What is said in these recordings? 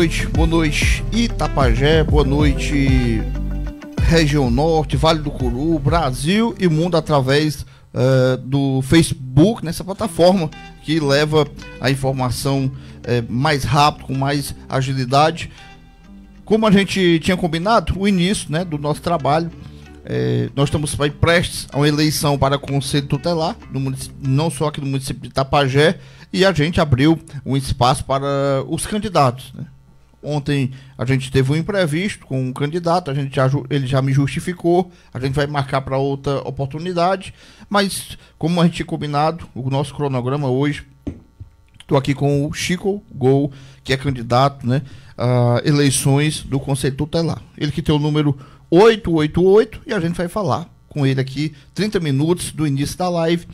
noite, boa noite Itapajé, boa noite região norte, Vale do Curu, Brasil e mundo através uh, do Facebook, nessa plataforma que leva a informação uh, mais rápido, com mais agilidade. Como a gente tinha combinado, o início né, do nosso trabalho, uh, nós estamos aí prestes a uma eleição para Conselho Tutelar, não só aqui no município de Itapajé, e a gente abriu um espaço para os candidatos. Né? Ontem a gente teve um imprevisto com um candidato, a gente já, ele já me justificou, a gente vai marcar para outra oportunidade, mas como a gente tinha combinado, o nosso cronograma hoje, estou aqui com o Chico Gol, que é candidato né, a eleições do Conselho Tutelar. Ele que tem o número 888 e a gente vai falar com ele aqui 30 minutos do início da live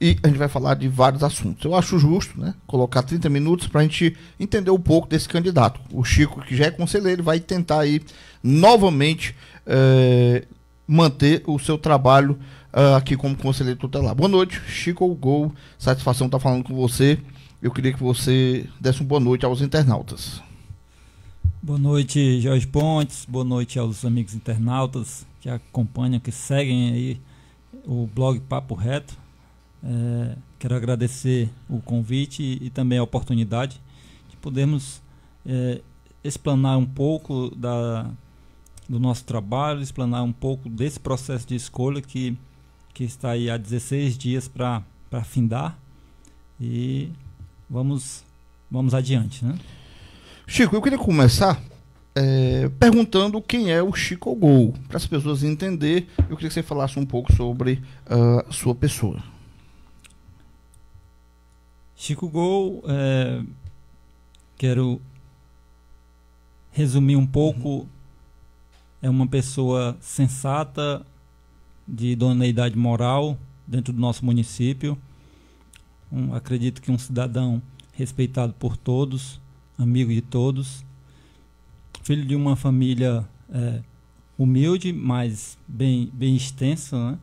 e a gente vai falar de vários assuntos. Eu acho justo, né, colocar 30 minutos para a gente entender um pouco desse candidato. O Chico, que já é conselheiro, vai tentar aí novamente eh, manter o seu trabalho eh, aqui como conselheiro tutelar. Boa noite, Chico Gol, satisfação estar tá falando com você. Eu queria que você desse uma boa noite aos internautas. Boa noite, Jorge Pontes. Boa noite aos amigos internautas que acompanham, que seguem aí o blog Papo Reto. É, quero agradecer o convite e, e, também a oportunidade de podermos é, explanar um pouco da, do nosso trabalho, explanar um pouco desse processo de escolha que, que está aí há 16 dias para findar. E vamos, vamos adiante. Né? Chico, eu queria começar é, perguntando quem é o Chico Gol, para as pessoas entenderem. Eu queria que você falasse um pouco sobre a uh, sua pessoa. Chico Gol, é, quero resumir um pouco. Uhum. É uma pessoa sensata, de idoneidade moral dentro do nosso município. Um, acredito que um cidadão respeitado por todos, amigo de todos, filho de uma família é, humilde, mas bem, bem extensa. Né?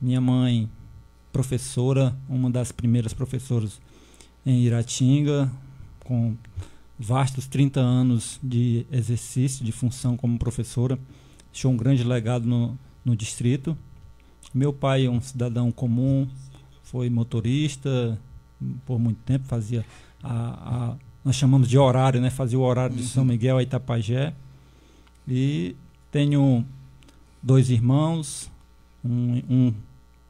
Minha mãe, professora, uma das primeiras professoras em Iratinga, com vastos 30 anos de exercício de função como professora, deixou um grande legado no, no distrito. Meu pai é um cidadão comum, foi motorista por muito tempo, fazia a, a nós chamamos de horário, né? Fazia o horário de uhum. São Miguel a Itapajé. E tenho dois irmãos, um, um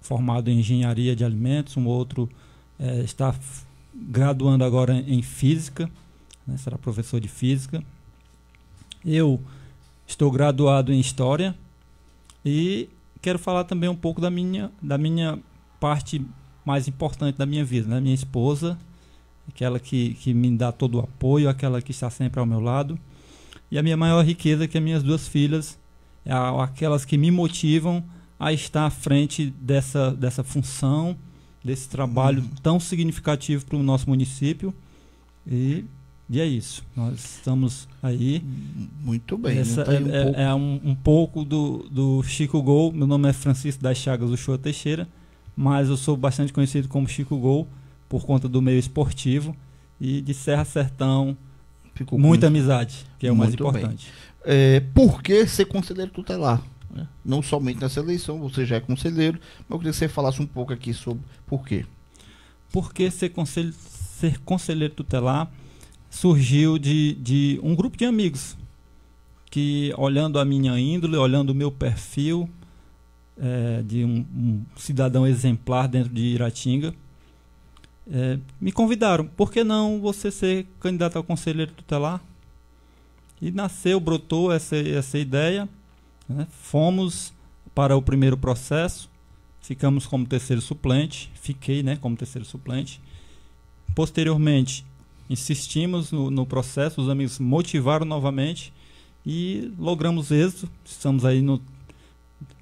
formado em engenharia de alimentos, um outro é, está graduando agora em física, né, será professor de física. Eu estou graduado em história e quero falar também um pouco da minha, da minha parte mais importante da minha vida, né? minha esposa, aquela que, que me dá todo o apoio, aquela que está sempre ao meu lado. E a minha maior riqueza, que é minhas duas filhas, aquelas que me motivam a estar à frente dessa, dessa função desse trabalho uhum. tão significativo para o nosso município. E, e é isso. Nós estamos aí. Muito bem. Essa então tá é, um, é, pouco... é um, um pouco, do, do Chico Gol. Meu nome é Francisco das Chagas Uchoa Teixeira, mas eu sou bastante conhecido como Chico Gol por conta do meio esportivo e de Serra Sertão. Ficou muita muito... amizade, que é o mais importante. É, por que ser conselheiro tutelar? É. Não somente nessa eleição, você já é conselheiro, mas eu queria que você falasse um pouco aqui sobre por quê. Porque ser, conselho, ser conselheiro tutelar surgiu de, de um grupo de amigos que, olhando a minha índole, olhando o meu perfil é, de um, um, cidadão exemplar dentro de Iratinga, é, me convidaram, por que não você ser candidato ao conselheiro tutelar? E nasceu, brotou essa, essa ideia. Né? Fomos para o primeiro processo, ficamos como terceiro suplente, fiquei né, como terceiro suplente. Posteriormente, insistimos no, no processo, os amigos motivaram novamente e logramos êxito. Estamos aí no,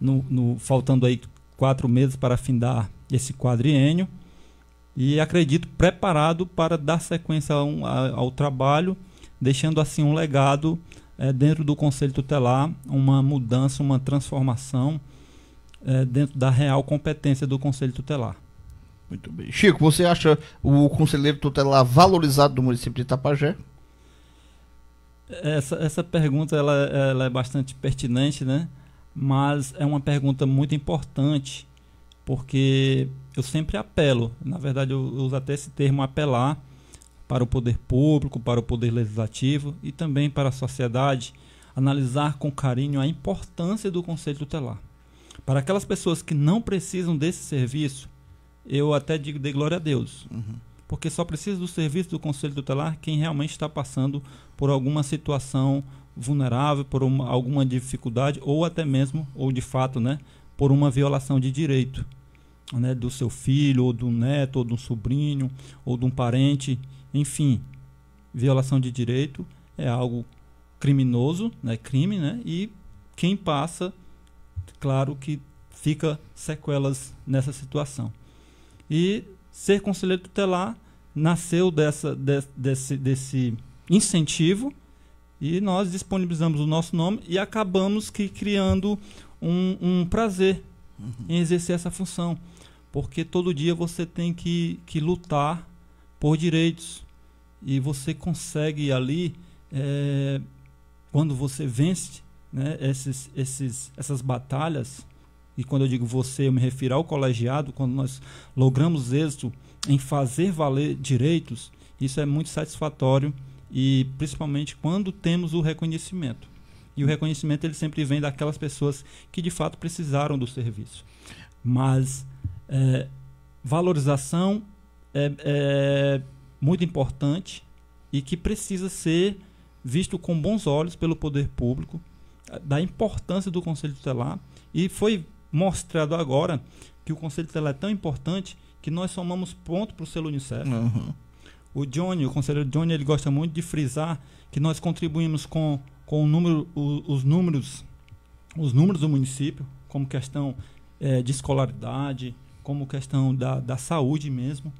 no, no faltando aí quatro meses para findar esse quadriênio e acredito preparado para dar sequência a um, a, ao trabalho, deixando assim um legado é, dentro do Conselho Tutelar uma mudança, uma transformação é, dentro da real competência do Conselho Tutelar. Muito bem. Chico, você acha o conselheiro tutelar valorizado do município de Itapajé? Essa, essa pergunta ela, ela é bastante pertinente, né? mas é uma pergunta muito importante, porque eu sempre apelo, na verdade eu uso até esse termo apelar, para o poder público, para o poder legislativo e também para a sociedade analisar com carinho a importância do conselho tutelar. Para aquelas pessoas que não precisam desse serviço, eu até digo de glória a Deus, uhum. porque só precisa do serviço do conselho tutelar quem realmente está passando por alguma situação vulnerável, por uma, alguma dificuldade ou até mesmo, ou de fato, né, por uma violação de direito né, do seu filho, ou do neto, ou de um sobrinho, ou de um parente enfim, violação de direito é algo criminoso, né, crime, né? E quem passa, claro que fica sequelas nessa situação. E ser conselheiro tutelar nasceu dessa, de, desse, desse incentivo e nós disponibilizamos o nosso nome e acabamos que criando um, um prazer uhum. em exercer essa função. Porque todo dia você tem que, que lutar por direitos. E você consegue ali, é, quando você vence né, esses, esses, essas batalhas, e quando eu digo você, eu me refiro ao colegiado, quando nós logramos êxito em fazer valer direitos, isso é muito satisfatório e principalmente quando temos o reconhecimento. E o reconhecimento ele sempre vem daquelas pessoas que de fato precisaram do serviço. Mas é, valorização é, é muito importante e que precisa ser visto com bons olhos pelo poder público, da importância do Conselho Tutelar. E foi mostrado agora que o Conselho Tutelar é tão importante que nós somamos ponto para o selo Unicef. Uhum. O Johnny, o conselheiro Johnny, ele gosta muito de frisar que nós contribuímos com, com o número, o, os números os números do município, como questão é, de escolaridade, como questão da, da saúde mesmo.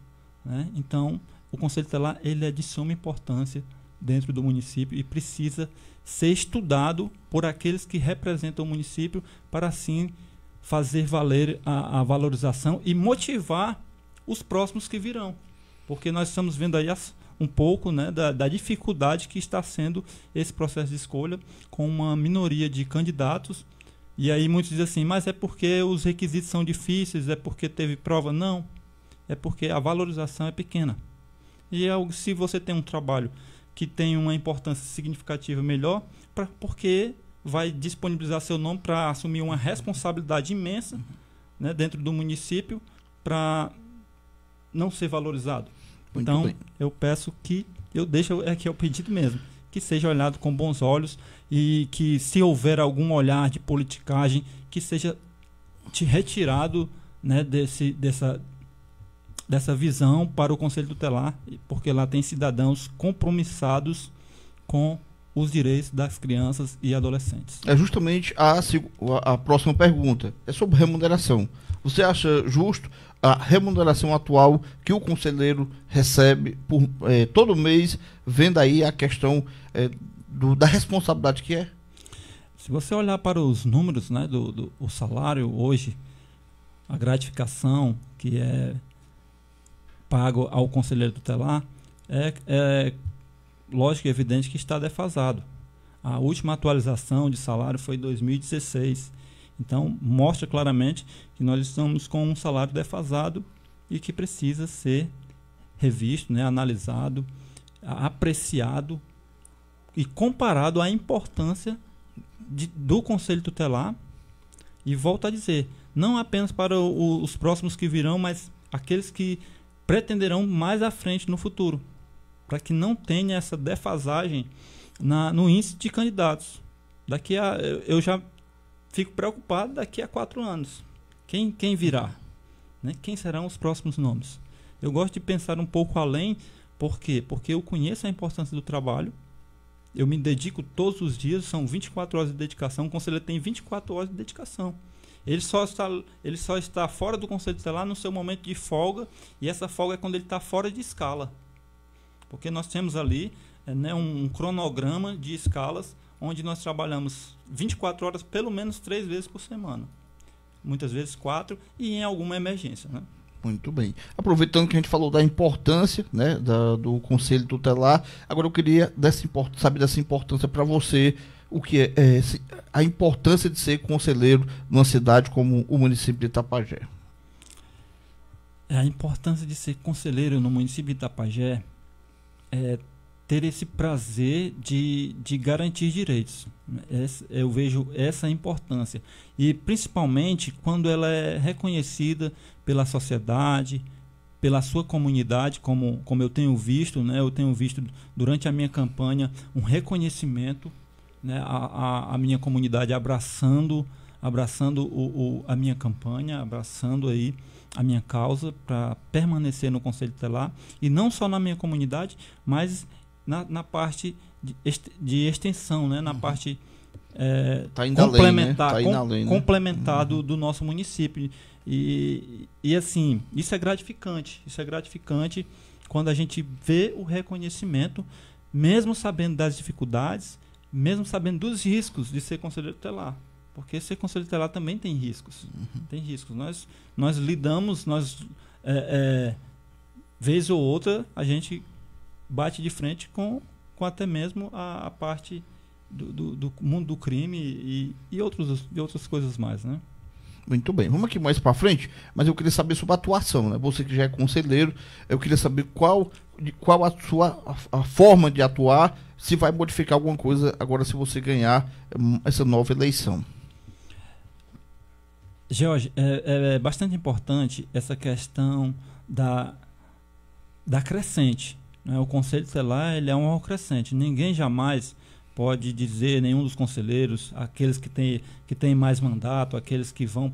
Né? Então, o Conselho Tutelar ele é de suma importância dentro do município e precisa ser estudado por aqueles que representam o município para assim fazer valer a, a valorização e motivar os próximos que virão. Porque nós estamos vendo aí as, um pouco né, da, da, dificuldade que está sendo esse processo de escolha com uma minoria de candidatos. E aí muitos dizem assim, mas é porque os requisitos são difíceis, é porque teve prova. Não, é porque a valorização é pequena. E é algo, se você tem um trabalho que tem uma importância significativa melhor, pra, porque vai disponibilizar seu nome para assumir uma responsabilidade imensa né, dentro do município para não ser valorizado. Muito então, bem. eu peço que, eu deixo, é que é o pedido mesmo, que seja olhado com bons olhos e que se houver algum olhar de politicagem, que seja retirado né, desse, dessa, dessa visão para o Conselho Tutelar, porque lá tem cidadãos compromissados com os direitos das crianças e adolescentes. É justamente a, a próxima pergunta. É sobre remuneração. Você acha justo a remuneração atual que o conselheiro recebe por é, todo mês, vendo aí a questão é, do, da responsabilidade que é? Se você olhar para os números né, do, do o salário hoje, a gratificação que é pago ao conselheiro tutelar é, é lógico e evidente que está defasado. A última atualização de salário foi em 2016. Então, mostra claramente que nós estamos com um salário defasado e que precisa ser revisto, né, analisado, apreciado e comparado à importância de, do Conselho Tutelar. E volto a dizer, não apenas para o, os próximos que virão, mas aqueles que pretenderão mais à frente no futuro, para que não tenha essa defasagem na, no índice de candidatos. Daqui a eu já fico preocupado daqui a quatro anos. Quem, quem virá? Né? Quem serão os próximos nomes? Eu gosto de pensar um pouco além, por quê? Porque eu conheço a importância do trabalho, eu me dedico todos os dias, são 24 horas de dedicação, o conselheiro tem 24 horas de dedicação. Ele só, está, ele só está fora do conselho tutelar no seu momento de folga, e essa folga é quando ele está fora de escala. Porque nós temos ali eh, né, um cronograma de escalas onde nós trabalhamos 24 horas pelo menos três vezes por semana. Muitas vezes quatro, e em alguma emergência. Né? Muito bem. Aproveitando que a gente falou da importância né, da, do Conselho Tutelar, agora eu queria dessa, saber dessa importância para você o que é, é, a importância de ser conselheiro numa cidade como o município de Itapajé? É, a importância de ser conselheiro no município de Itapajé é ter esse prazer de, de garantir direitos. Essa, eu vejo essa importância. E principalmente quando ela é reconhecida pela sociedade, pela sua comunidade, como, como eu tenho visto, né? eu tenho visto durante a minha campanha um reconhecimento né, a, a, a, minha comunidade abraçando abraçando o, o, a minha campanha, abraçando aí a minha causa para permanecer no Conselho Telar e não só na minha comunidade, mas na, na parte de, de, extensão, né, na uhum. parte é, tá complementar, além, né? tá com, além, né? complementar uhum. do, do, nosso município. E, e assim, isso é gratificante, isso é gratificante quando a gente vê o reconhecimento, mesmo sabendo das dificuldades, mesmo sabendo dos riscos de ser conselheiro tutelar. Porque ser conselheiro tutelar também tem riscos. Uhum. Tem riscos. Nós, nós lidamos, nós, é, é, vez ou outra, a gente bate de frente com, com até mesmo a, a parte do, do, do, mundo do crime e, e, outros, e outras coisas mais, né? Muito bem, vamos aqui mais para frente, mas eu queria saber sobre a atuação, né? Você que já é conselheiro, eu queria saber qual, de, qual a sua a, a forma de atuar se vai modificar alguma coisa agora se você ganhar hum, essa nova eleição. Jorge, é, é, é bastante importante essa questão da, da crescente. Né? O conselho tutelar ele é um crescente. Ninguém jamais pode dizer, nenhum dos conselheiros, aqueles que têm que tem mais mandato, aqueles que vão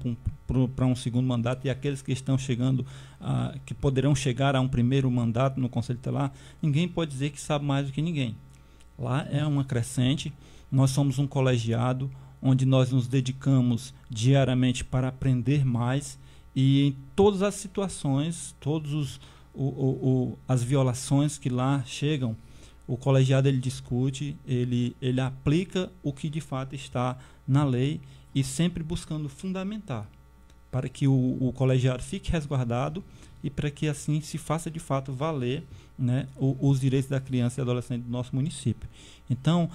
para um, um, segundo mandato e aqueles que estão chegando, a, que poderão chegar a um primeiro mandato no Conselho Telar, ninguém pode dizer que sabe mais do que ninguém. Lá é uma crescente. Nós somos um colegiado onde nós nos dedicamos diariamente para aprender mais e em todas as situações, todas as violações que lá chegam, o colegiado ele discute, ele, ele aplica o que de fato está na lei e sempre buscando fundamentar para que o, o colegiado fique resguardado e para que assim se faça de fato valer né, o, os direitos da criança e adolescente do nosso município. Então,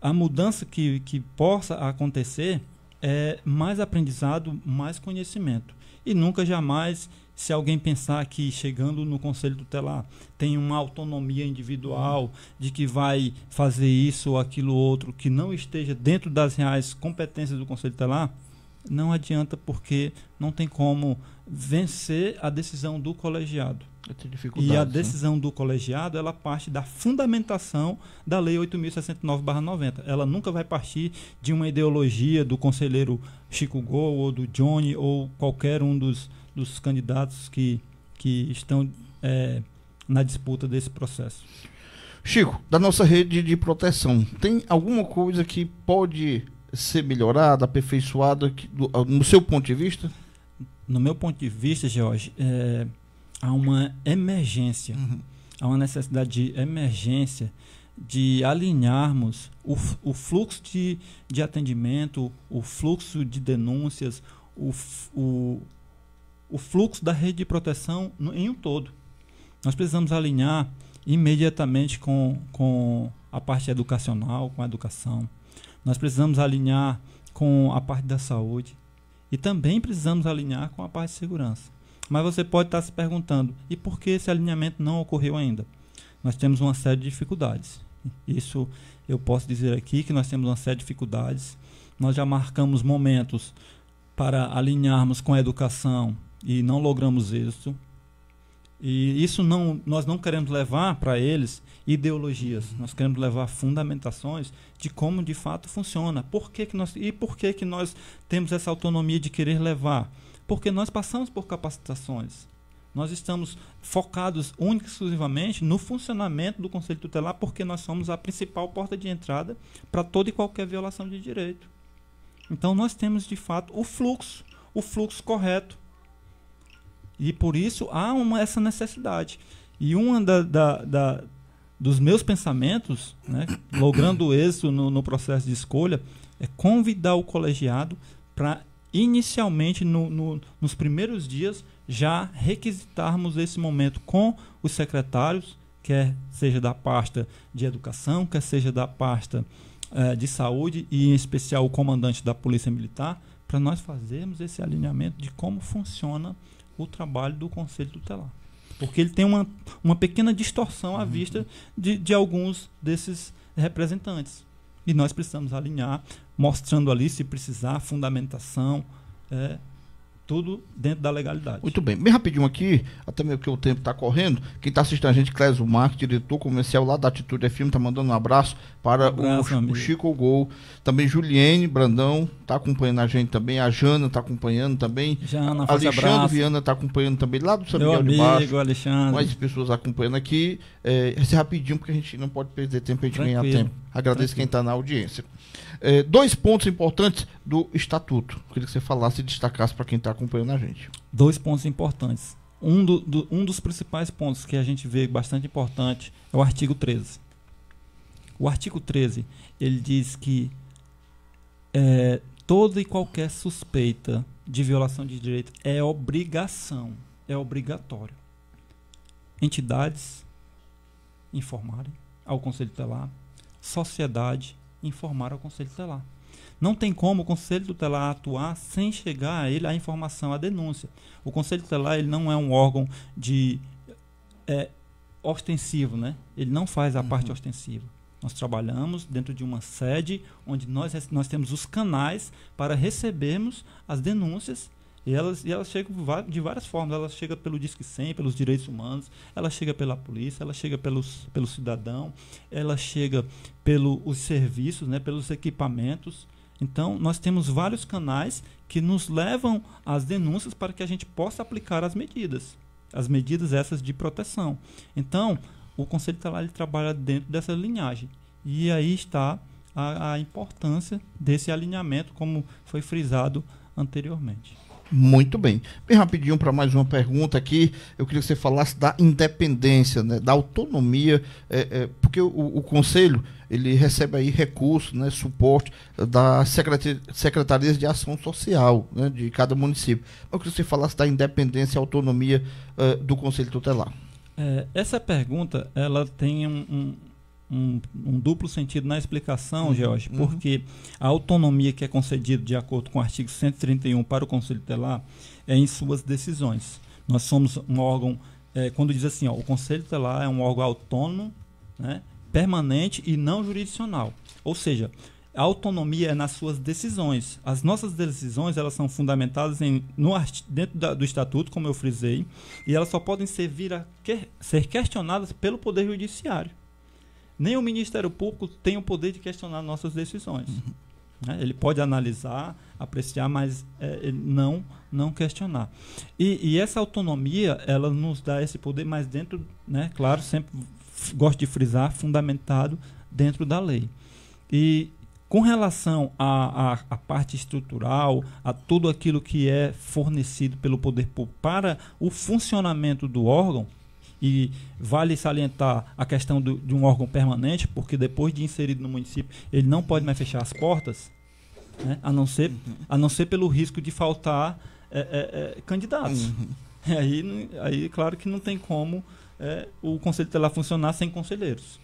a mudança que, que possa acontecer é mais aprendizado, mais conhecimento. E nunca jamais, se alguém pensar que chegando no conselho tutelar tem uma autonomia individual de que vai fazer isso ou aquilo outro que não esteja dentro das reais competências do conselho tutelar, não adianta porque não tem como vencer a decisão do colegiado. E a né? decisão né? do colegiado, ela parte da fundamentação da Lei 8.069-90. Ela nunca vai partir de uma ideologia do conselheiro Chico Gol ou do Johnny ou qualquer um dos, dos candidatos que, que estão é, na disputa desse processo. Chico, da nossa rede de proteção, tem alguma coisa que pode ser melhorada, aperfeiçoada, do, ah, no seu ponto de vista? No meu ponto de vista, Jorge, é, há uma emergência, uhum. há uma necessidade de emergência de alinharmos o, o fluxo de, de atendimento, o fluxo de denúncias, o, o, o fluxo da rede de proteção no, em um todo. Nós precisamos alinhar imediatamente com, com a parte educacional, com a educação nós precisamos alinhar com a parte da saúde e também precisamos alinhar com a parte de segurança. Mas você pode estar se perguntando: e por que esse alinhamento não ocorreu ainda? Nós temos uma série de dificuldades. Isso eu posso dizer aqui que nós temos uma série de dificuldades. Nós já marcamos momentos para alinharmos com a educação e não logramos êxito. E isso não, nós não queremos levar para eles ideologias, nós queremos levar fundamentações de como de fato funciona, por que que nós, e por que, que nós temos essa autonomia de querer levar. Porque nós passamos por capacitações. Nós estamos focados única e exclusivamente no funcionamento do Conselho Tutelar, porque nós somos a principal porta de entrada para toda e qualquer violação de direito. Então nós temos de fato o fluxo, o fluxo correto e por isso há uma, essa necessidade. E uma da, da, da dos meus pensamentos, né, logrando êxito no, no, processo de escolha, é convidar o colegiado para, inicialmente, no, no, nos primeiros dias, já requisitarmos esse momento com os secretários, quer seja da pasta de educação, quer seja da pasta eh, de saúde, e em especial o comandante da Polícia Militar, para nós fazermos esse alinhamento de como funciona o trabalho do Conselho Tutelar. Porque ele tem uma, uma pequena distorção à uhum. vista de, de alguns desses representantes. E nós precisamos alinhar, mostrando ali, se precisar, fundamentação, é, tudo dentro da legalidade. Muito bem. Bem rapidinho aqui, até mesmo que o tempo está correndo, quem está assistindo a gente, Clésio Marques, diretor comercial lá da Atitude FM, está mandando um abraço para um abraço, o, o, Chico Gol. Também Juliene Brandão está acompanhando a gente também, a Jana está acompanhando também. Jana, Alexandre abraço. Viana está acompanhando também, lá do Samuel Meu de Baixo. Alexandre. Mais pessoas acompanhando aqui. É, esse é rapidinho, porque a gente não pode perder tempo, a gente Tranquilo. ganhar tempo. Agradeço quem está na audiência. É, dois pontos importantes do estatuto. Queria que você falasse e destacasse para quem está acompanhando a gente. Dois pontos importantes. Um, do, do, um dos principais pontos que a gente vê bastante importante é o artigo 13. O artigo 13 ele diz que é, toda e qualquer suspeita de violação de direito é obrigação, é obrigatório. Entidades informarem ao Conselho Telar sociedade informar ao Conselho Tutelar. Não tem como o Conselho Tutelar atuar sem chegar a ele a informação, a denúncia. O Conselho Tutelar ele não é um órgão de é, ostensivo, né? Ele não faz a uhum. parte ostensiva. Nós trabalhamos dentro de uma sede onde nós, nós temos os canais para recebermos as denúncias e elas, e elas chegam de várias formas. Ela chega pelo Disque 100, pelos direitos humanos, ela chega pela polícia, ela chega pelos, pelo cidadão, ela chega pelos serviços, né, pelos equipamentos. Então, nós temos vários canais que nos levam às denúncias para que a gente possa aplicar as medidas, as medidas essas de proteção. Então, o Conselho Tutelar tá ele trabalha dentro dessa linhagem. E aí está a, a importância desse alinhamento, como foi frisado anteriormente. Muito bem. Bem rapidinho para mais uma pergunta aqui. Eu queria que você falasse da independência, né, da autonomia, é, é, porque o, o, Conselho ele recebe aí recursos, né, suporte da Secretaria, de Ação Social né, de cada município. Eu queria que você falasse da independência e autonomia é, do Conselho Tutelar. É, essa pergunta ela tem um, um um, um duplo sentido na explicação, uhum, George, uhum. porque a autonomia que é concedida de acordo com o artigo 131 para o Conselho Telar é em suas decisões. Nós somos um órgão, é, quando diz assim, ó, o Conselho Telar é um órgão autônomo, né, permanente e não jurisdicional. Ou seja, a autonomia é nas suas decisões. As nossas decisões elas são fundamentadas em, no, dentro da, do estatuto, como eu frisei, e elas só podem ser, vir a que, ser questionadas pelo Poder Judiciário nem o Ministério Público tem o poder de questionar nossas decisões. Uhum. Né? Ele pode analisar, apreciar, mas é, não não questionar. E, e, essa autonomia, ela nos dá esse poder, mas dentro, né, claro, sempre gosto de frisar, fundamentado dentro da lei. E com relação à, à, parte estrutural, a tudo aquilo que é fornecido pelo poder público para o funcionamento do órgão, e vale salientar a questão do, de um órgão permanente, porque depois de inserido no município, ele não pode mais fechar as portas, né? a, não ser, a não ser pelo risco de faltar é, é, é candidatos. Uhum. Aí, aí, claro que não tem como é, o conselho tutelar funcionar sem conselheiros.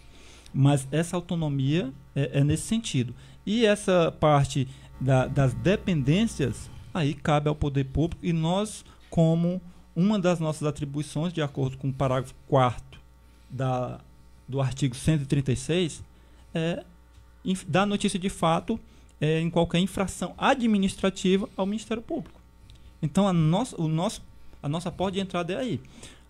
Mas essa autonomia é, é nesse sentido. E essa parte da, das dependências, aí cabe ao poder público e nós, como uma das nossas atribuições, de acordo com o parágrafo 4 da, do artigo 136, é dar notícia de fato é, em qualquer infração administrativa ao Ministério Público. Então, a, nossa, o nosso, a nossa porta de entrada é aí.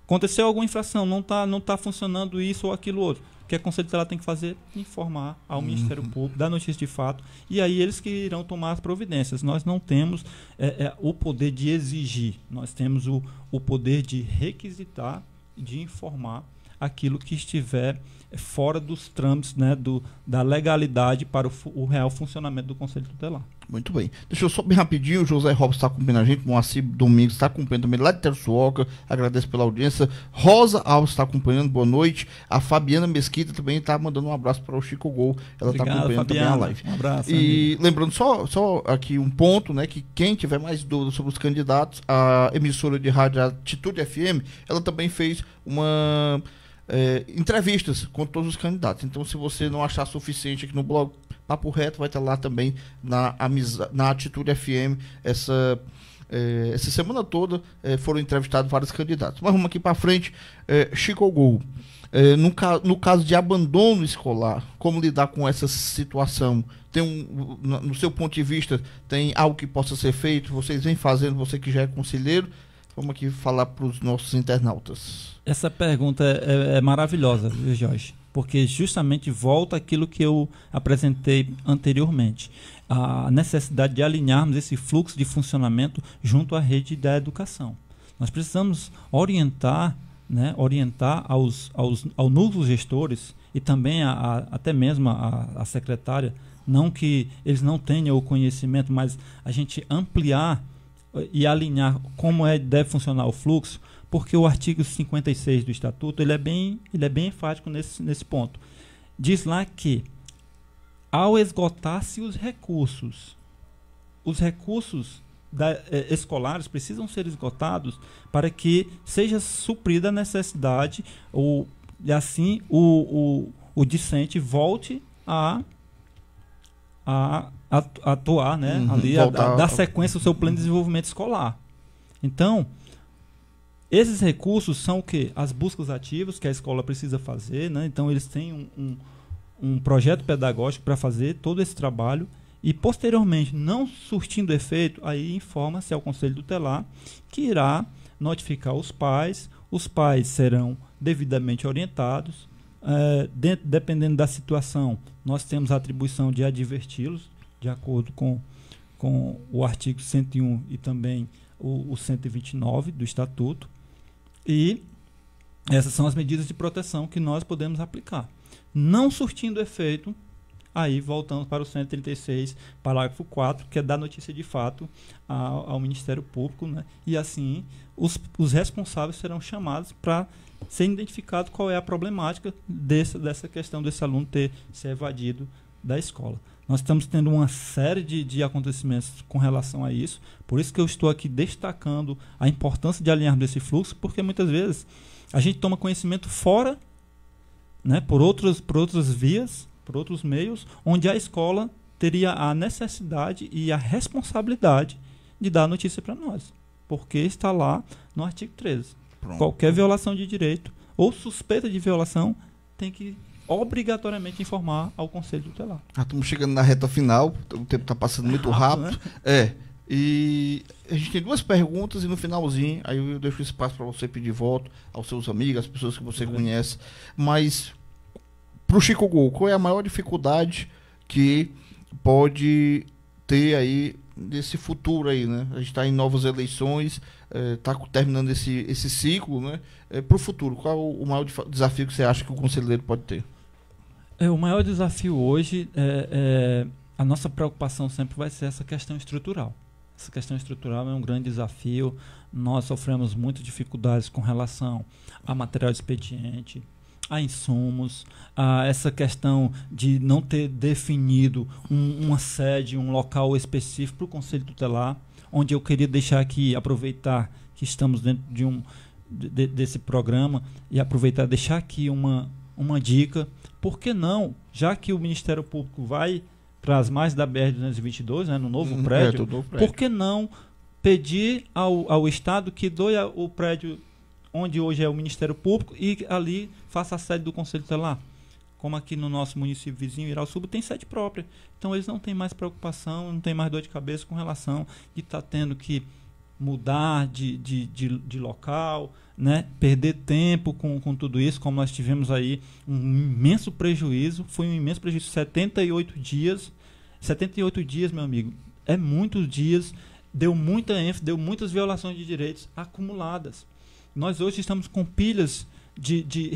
Aconteceu alguma infração, não está não tá funcionando isso ou aquilo outro. O que a é Conselho Tutelar tem que fazer? Informar ao uhum. Ministério Público, dar notícia de fato, e aí eles que irão tomar as providências. Nós não temos é, é, o poder de exigir, nós temos o, o poder de requisitar, de informar aquilo que estiver fora dos trâmites né, do, da legalidade para o, o, real funcionamento do Conselho Tutelar. Muito bem. Deixa eu só bem rapidinho, o José Robson está acompanhando a gente, Moacir Domingos está acompanhando também lá de Terçuoca, agradeço pela audiência. Rosa Alves está acompanhando, boa noite. A Fabiana Mesquita também está mandando um abraço para o Chico Gol, ela está acompanhando Fabiana. também a live. Um abraço. E amigo. lembrando só, só aqui um ponto, né, que quem tiver mais dúvidas sobre os candidatos, a emissora de rádio Atitude FM, ela também fez uma é, entrevistas com todos os candidatos. Então, se você não achar suficiente aqui no blog Papo Reto, vai estar lá também na, na Atitude FM essa. É, essa semana toda é, foram entrevistados vários candidatos. Mas vamos aqui para frente, é, Chico Gol. É, no, ca no, caso de abandono escolar, como lidar com essa situação? Tem um, no seu ponto de vista, tem algo que possa ser feito? Vocês vêm fazendo, você que já é conselheiro, Vamos aqui falar para os nossos internautas. Essa pergunta é, é, é maravilhosa, viu, Jorge? Porque justamente volta aquilo que eu apresentei anteriormente. A necessidade de alinharmos esse fluxo de funcionamento junto à rede da educação. Nós precisamos orientar, né, orientar aos, aos, ao núcleo gestores e também a, a, até mesmo a, a secretária, não que eles não tenham o conhecimento, mas a gente ampliar e alinhar como é deve funcionar o fluxo, porque o artigo 56 do estatuto ele é bem, ele é bem enfático nesse, nesse ponto. Diz lá que ao esgotar-se os recursos, os recursos da, eh, escolares precisam ser esgotados para que seja suprida a necessidade ou e assim o, o, o discente volte a a atuar, né? Uhum, ali, a, a, dar sequência ao seu plano de desenvolvimento escolar. Então, esses recursos são o quê? As buscas ativas que a escola precisa fazer, né? Então, eles têm um, um, um projeto pedagógico para fazer todo esse trabalho e, posteriormente, não surtindo efeito, aí informa-se ao Conselho Tutelar que irá notificar os pais, os pais serão devidamente orientados, é, dependendo da situação, nós temos a atribuição de adverti-los, de acordo com, com o artigo 101 e também o, o 129 do Estatuto. E essas são as medidas de proteção que nós podemos aplicar. Não surtindo efeito, aí voltamos para o 136, parágrafo 4, que é dar notícia de fato ao, ao Ministério Público, né? e assim os, os responsáveis serão chamados para sendo identificado qual é a problemática desse, dessa questão desse aluno ter se evadido da escola. Nós estamos tendo uma série de, de acontecimentos com relação a isso, por isso que eu estou aqui destacando a importância de alinharmos esse fluxo, porque muitas vezes a gente toma conhecimento fora, né, por, outros, por outras vias, por outros meios, onde a escola teria a necessidade e a responsabilidade de dar a notícia para nós, porque está lá no artigo 13. Pronto. Qualquer violação de direito ou suspeita de violação tem que obrigatoriamente informar ao Conselho Tutelar. Ah, estamos chegando na reta final, o tempo está passando é muito rápido. rápido. Né? É. E a gente tem duas perguntas e no finalzinho, aí eu deixo espaço para você pedir voto aos seus amigos, às pessoas que você é. conhece. Mas, para o Chico Gol, qual é a maior dificuldade que pode ter aí desse futuro aí, né? A gente está em novas eleições, está é, terminando esse, esse ciclo, né? É Para o futuro, qual o maior desafio que você acha que o conselheiro pode ter? É, o maior desafio hoje é, é, a nossa preocupação sempre vai ser essa questão estrutural. Essa questão estrutural é um grande desafio. Nós sofremos muitas dificuldades com relação a material expediente, a insumos, a essa questão de não ter definido um, uma sede, um local específico para o Conselho Tutelar, onde eu queria deixar aqui, aproveitar que estamos dentro de um de, desse programa e aproveitar deixar aqui uma, uma dica. Por que não, já que o Ministério Público vai para as mais da BR-222, né, no novo, prédio, uhum. é, prédio, por que não pedir ao, ao Estado que doe o prédio onde hoje é o Ministério Público, e ali faça a sede do Conselho Tutelar. Como aqui no nosso município vizinho, Irauçuba, tem sede própria. Então eles não têm mais preocupação, não têm mais dor de cabeça com relação de estar tá tendo que mudar de, de, de, de, local, né? perder tempo com, com tudo isso, como nós tivemos aí um imenso prejuízo, foi um imenso prejuízo, 78 dias, 78 dias, meu amigo, é muitos dias, deu muita ênfase, deu muitas violações de direitos acumuladas. Nós hoje estamos com pilhas de, de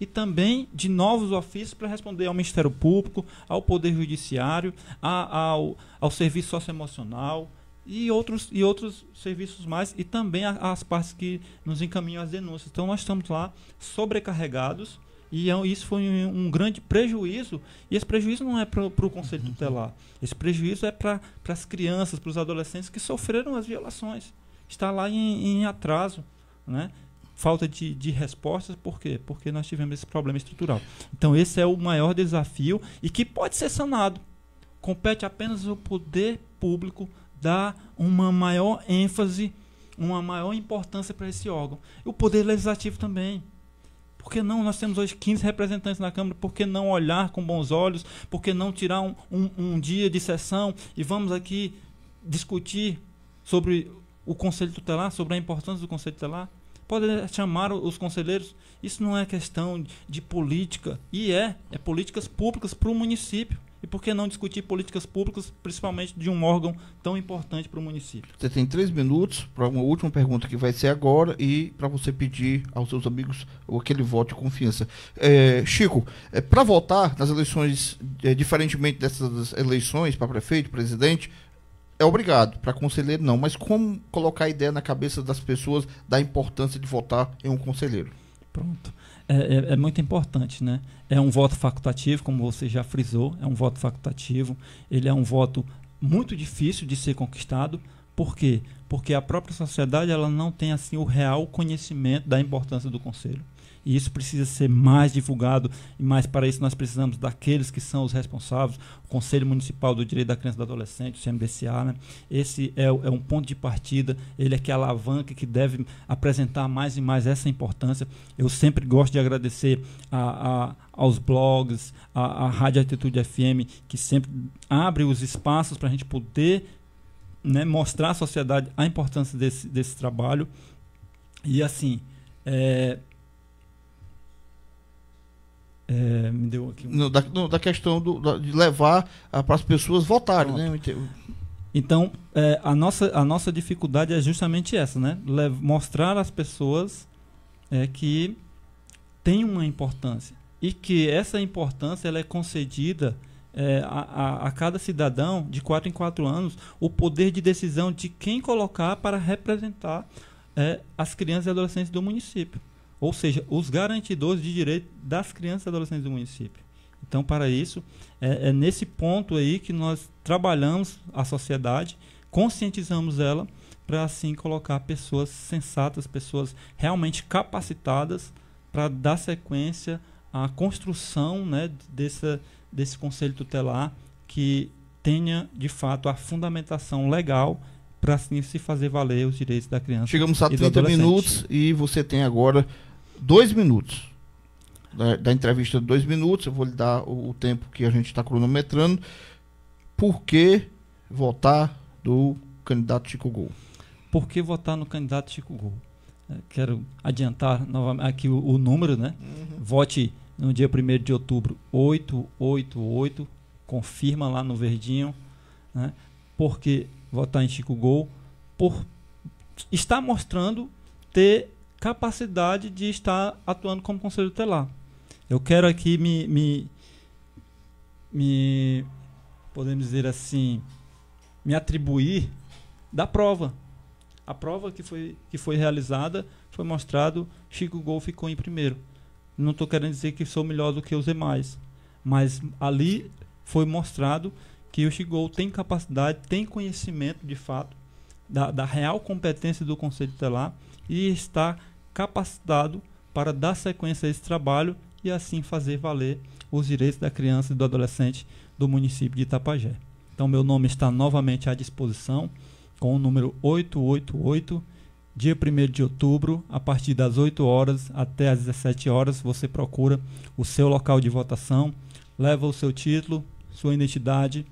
e também de novos ofícios para responder ao Ministério Público, ao Poder Judiciário, a, ao, ao serviço socioemocional e outros, e outros serviços mais, e também a, as partes que nos encaminham as denúncias. Então, nós estamos lá sobrecarregados e é isso foi um, um grande prejuízo. E esse prejuízo não é para o Conselho Tutelar, esse prejuízo é para as crianças, para os adolescentes que sofreram as violações está lá em, em atraso, né? falta de, de respostas, por quê? Porque nós tivemos esse problema estrutural. Então, esse é o maior desafio e que pode ser sanado. Compete apenas o poder público dar uma maior ênfase, uma maior importância para esse órgão. E o poder legislativo também. Por que não? Nós temos hoje 15 representantes na Câmara, por que não olhar com bons olhos? Por que não tirar um, um, um dia de sessão e vamos aqui discutir sobre o Conselho Tutelar, sobre a importância do Conselho Tutelar. Pode chamar os conselheiros. Isso não é questão de política. E é. É políticas públicas para o município. E por que não discutir políticas públicas, principalmente de um órgão tão importante para o município? Você tem três minutos para uma última pergunta que vai ser agora e para você pedir aos seus amigos aquele voto de confiança. É, Chico, é, para votar nas eleições, é, diferentemente dessas eleições para prefeito, presidente, é obrigado, para conselheiro não, mas como colocar a ideia na cabeça das pessoas da importância de votar em um conselheiro? Pronto. É, é, é, muito importante, né? É um voto facultativo, como você já frisou, é um voto facultativo. Ele é um voto muito difícil de ser conquistado. Por quê? Porque a própria sociedade ela não tem assim o real conhecimento da importância do conselho e isso precisa ser mais divulgado, e mais para isso nós precisamos daqueles que são os responsáveis, o Conselho Municipal do Direito da Criança e do Adolescente, o CMDCA, né? esse é, é um ponto de partida, ele é que é a alavanca que deve apresentar mais e mais essa importância. Eu sempre gosto de agradecer a, a aos blogs, à, Rádio Atitude FM, que sempre abre os espaços para a gente poder né, mostrar à sociedade a importância desse, desse trabalho. E assim, é, é, me deu aqui um... da, da, questão do, da, de levar para as pessoas votarem, né? Então, é, a, nossa, a nossa dificuldade é justamente essa, né? Le mostrar às pessoas é, que tem uma importância e que essa importância ela é concedida é, a, a, a, cada cidadão, de quatro em quatro anos, o poder de decisão de quem colocar para representar é, as crianças e adolescentes do município ou seja, os garantidores de direito das crianças e adolescentes do município. Então, para isso, é, é nesse ponto aí que nós trabalhamos a sociedade, conscientizamos ela para assim colocar pessoas sensatas, pessoas realmente capacitadas para dar sequência à construção né, desse desse conselho tutelar que tenha de fato a fundamentação legal para assim se fazer valer os direitos da criança. Chegamos a 30 minutos e você tem agora dois minutos. Da, da, entrevista de dois minutos, eu vou lhe dar o, o tempo que a gente está cronometrando. Por que votar do candidato Chico Gol? Por que votar no candidato Chico Gol? É, quero adiantar novamente aqui o, o número, né? Uhum. Vote no dia 1 de outubro 888, confirma lá no verdinho, né? Porque votar em Chico Gol por está mostrando ter capacidade de estar atuando como conselho tutelar. Eu quero aqui me, me, me podemos dizer assim, me atribuir da prova. A prova que foi, que foi realizada foi mostrado Chico Gol ficou em primeiro. Não estou querendo dizer que sou melhor do que os demais, mas ali foi mostrado que o Chico Gol tem capacidade, tem conhecimento de fato da, da real competência do Conselho Telar e está capacitado para dar sequência a esse trabalho e assim fazer valer os direitos da criança e do adolescente do município de Itapajé. Então, meu nome está novamente à disposição com o número 888. Dia 1 de outubro, a partir das 8 horas até as 17 horas, você procura o seu local de votação, leva o seu título, sua identidade,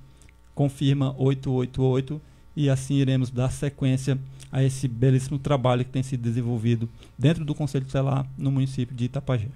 confirma 888 e assim iremos dar sequência a esse belíssimo trabalho que tem sido desenvolvido dentro do Conselho Tutelar no município de Itapajé.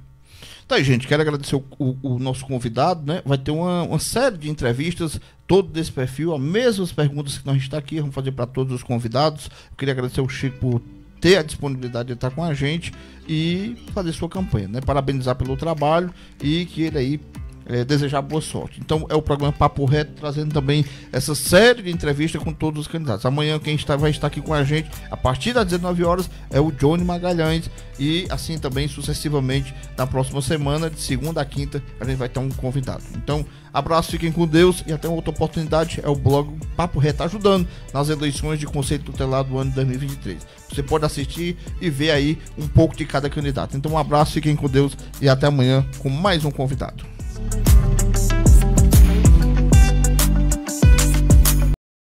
Tá, gente, quero agradecer o, o, o, nosso convidado, né? Vai ter uma, uma, série de entrevistas, todo desse perfil, as mesmas perguntas que nós está aqui, vamos fazer para todos os convidados. Eu queria agradecer o Chico por ter a disponibilidade de estar com a gente e fazer sua campanha, né? Parabenizar pelo trabalho e que ele aí é, desejar boa sorte. Então é o programa Papo Reto trazendo também essa série de entrevistas com todos os candidatos. Amanhã quem está, vai estar aqui com a gente a partir das 19 horas é o Johnny Magalhães e assim também sucessivamente na próxima semana, de segunda a quinta, a gente vai ter um convidado. Então, abraço, fiquem com Deus e até uma outra oportunidade. É o blog Papo Reto ajudando nas eleições de Conselho Tutelar do ano 2023. Você pode assistir e ver aí um pouco de cada candidato. Então, um abraço, fiquem com Deus e até amanhã com mais um convidado. you.